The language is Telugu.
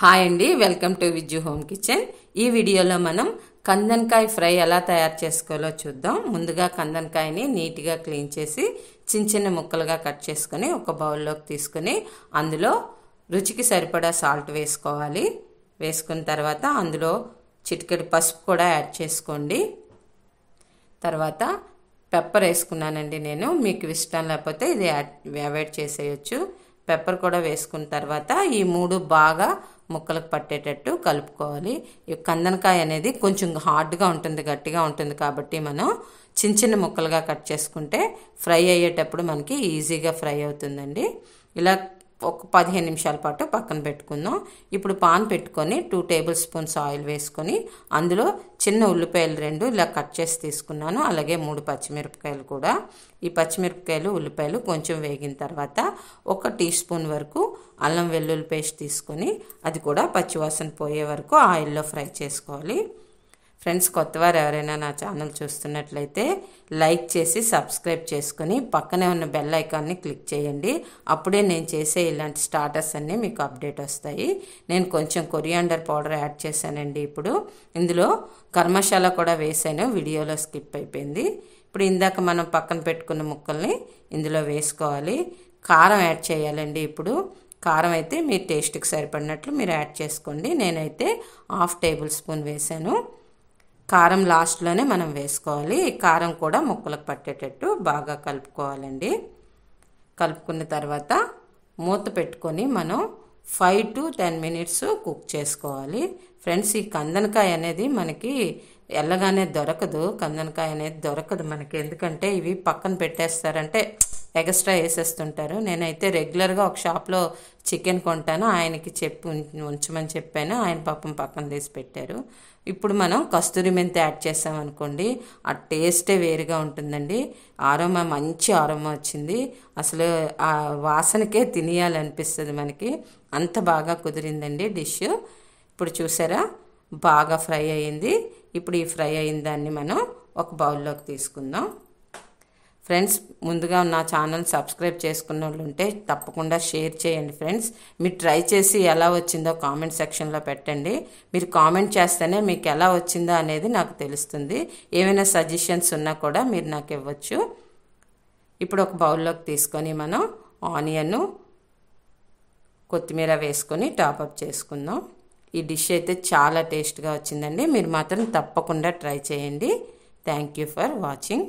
హాయ్ అండి welcome to Vijju home kitchen ఈ వీడియోలో మనం కందనకాయ ఫ్రై ఎలా తయారు చేసుకోవాలో చూద్దాం ముందుగా కందనకాయని నీట్గా క్లీన్ చేసి చిన్న చిన్న ముక్కలుగా కట్ చేసుకొని ఒక బౌల్లోకి తీసుకొని అందులో రుచికి సరిపడా సాల్ట్ వేసుకోవాలి వేసుకున్న తర్వాత అందులో చిటికెడు పసుపు కూడా యాడ్ చేసుకోండి తర్వాత పెప్పర్ వేసుకున్నానండి నేను మీకు ఇష్టం లేకపోతే ఇది యాడ్ అవాయిడ్ చేసేయచ్చు పెప్పర్ కూడా వేసుకున్న తర్వాత ఈ మూడు బాగా ముక్కలకు పట్టేటట్టు కలుపుకోవాలి ఈ కందనకాయ అనేది కొంచెం హార్డ్గా ఉంటుంది గట్టిగా ఉంటుంది కాబట్టి మనం చిన్న చిన్న ముక్కలుగా కట్ చేసుకుంటే ఫ్రై అయ్యేటప్పుడు మనకి ఈజీగా ఫ్రై అవుతుందండి ఇలా ఒక పదిహేను నిమిషాల పాటు పక్కన పెట్టుకుందాం ఇప్పుడు పాన్ పెట్టుకొని టూ టేబుల్ స్పూన్స్ ఆయిల్ వేసుకొని అందులో చిన్న ఉల్లిపాయలు రెండు ఇలా కట్ చేసి తీసుకున్నాను అలాగే మూడు పచ్చిమిరపకాయలు కూడా ఈ పచ్చిమిరపకాయలు ఉల్లిపాయలు కొంచెం వేగిన తర్వాత ఒక టీ స్పూన్ వరకు అల్లం వెల్లుల్లి పేస్ట్ తీసుకొని అది కూడా పచ్చివాసన పోయే వరకు ఆయిల్లో ఫ్రై చేసుకోవాలి ఫ్రెండ్స్ కొత్తవారు ఎవరైనా నా ఛానల్ చూస్తున్నట్లయితే లైక్ చేసి సబ్స్క్రైబ్ చేసుకుని పక్కనే ఉన్న బెల్ ఐకాన్ని క్లిక్ చేయండి అప్పుడే నేను చేసే ఇలాంటి స్టార్టర్స్ అన్నీ మీకు అప్డేట్ వస్తాయి నేను కొంచెం కొరియాండర్ పౌడర్ యాడ్ చేశానండి ఇప్పుడు ఇందులో కర్మశాల కూడా వేసాను వీడియోలో స్కిప్ అయిపోయింది ఇప్పుడు ఇందాక మనం పక్కన పెట్టుకున్న ముక్కల్ని ఇందులో వేసుకోవాలి కారం యాడ్ చేయాలండి ఇప్పుడు కారం అయితే మీ టేస్ట్కి సరిపడినట్లు మీరు యాడ్ చేసుకోండి నేనైతే హాఫ్ టేబుల్ స్పూన్ వేసాను కారం లాస్ట్లోనే మనం వేసుకోవాలి కారం కూడా ముక్కలకు పట్టేటట్టు బాగా కలుపుకోవాలండి కలుపుకున్న తర్వాత మూత పెట్టుకొని మనం five to ten minutes cook చేసుకోవాలి ఫ్రెండ్స్ ఈ కందనకాయ అనేది మనకి ఎల్లగానే దొరకదు కందనకాయ అనేది దొరకదు మనకి ఎందుకంటే ఇవి పక్కన పెట్టేస్తారంటే ఎక్స్ట్రా వేసేస్తుంటారు నేనైతే రెగ్యులర్గా ఒక షాప్లో చికెన్ కొంటాను ఆయనకి చెప్పి ఉంచమని చెప్పాను ఆయన పాపం పక్కన తీసి పెట్టారు ఇప్పుడు మనం కస్తూరి మెంతి యాడ్ చేసామనుకోండి ఆ టేస్టే వేరుగా ఉంటుందండి ఆరోమ మంచి ఆరోమ వచ్చింది అసలు ఆ వాసనకే తినేయాలనిపిస్తుంది మనకి అంత బాగా కుదిరిందండి డిష్ ఇప్పుడు చూసారా బాగా ఫ్రై అయ్యింది ఇప్పుడు ఈ ఫ్రై అయిన దాన్ని మనం ఒక బౌల్లోకి తీసుకుందాం ఫ్రెండ్స్ ముందుగా నా ఛానల్ సబ్స్క్రైబ్ చేసుకున్న వాళ్ళు ఉంటే తప్పకుండా షేర్ చేయండి ఫ్రెండ్స్ మీరు ట్రై చేసి ఎలా వచ్చిందో కామెంట్ సెక్షన్లో పెట్టండి మీరు కామెంట్ చేస్తేనే మీకు ఎలా వచ్చిందో అనేది నాకు తెలుస్తుంది ఏమైనా సజెషన్స్ ఉన్నా కూడా మీరు నాకు ఇవ్వచ్చు ఇప్పుడు ఒక బౌల్లోకి తీసుకొని మనం ఆనియన్ కొత్తిమీర వేసుకొని టాపప్ చేసుకుందాం ఈ డిష్ అయితే చాలా టేస్ట్గా వచ్చిందండి మీరు మాత్రం తప్పకుండా ట్రై చేయండి థ్యాంక్ యూ ఫర్ వాచింగ్